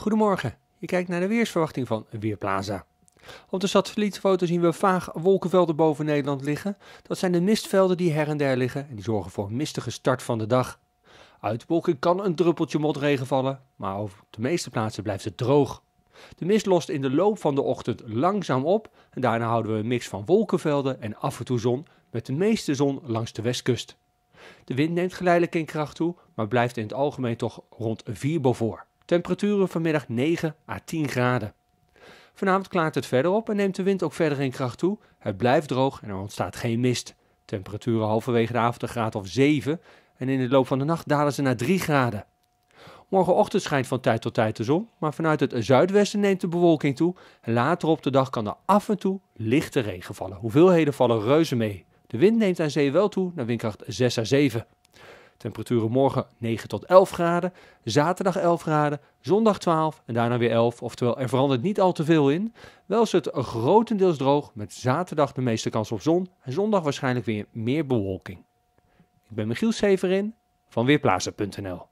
Goedemorgen, je kijkt naar de weersverwachting van Weerplaza. Op de satellietfoto zien we vaag wolkenvelden boven Nederland liggen. Dat zijn de mistvelden die her en der liggen en die zorgen voor een mistige start van de dag. Uit de wolken kan een druppeltje motregen vallen, maar op de meeste plaatsen blijft het droog. De mist lost in de loop van de ochtend langzaam op en daarna houden we een mix van wolkenvelden en af en toe zon, met de meeste zon langs de westkust. De wind neemt geleidelijk in kracht toe, maar blijft in het algemeen toch rond 4 boven. Temperaturen vanmiddag 9 à 10 graden. Vanavond klaart het verder op en neemt de wind ook verder in kracht toe. Het blijft droog en er ontstaat geen mist. Temperaturen halverwege de avond een graad of 7 en in de loop van de nacht dalen ze naar 3 graden. Morgenochtend schijnt van tijd tot tijd de zon, maar vanuit het zuidwesten neemt de bewolking toe. later op de dag kan er af en toe lichte regen vallen. Hoeveelheden vallen reuze mee. De wind neemt aan zee wel toe naar windkracht 6 à 7. Temperaturen morgen 9 tot 11 graden, zaterdag 11 graden, zondag 12 en daarna weer 11. Oftewel, er verandert niet al te veel in. Wel is het grotendeels droog met zaterdag de meeste kans op zon en zondag waarschijnlijk weer meer bewolking. Ik ben Michiel Severin van Weerplaza.nl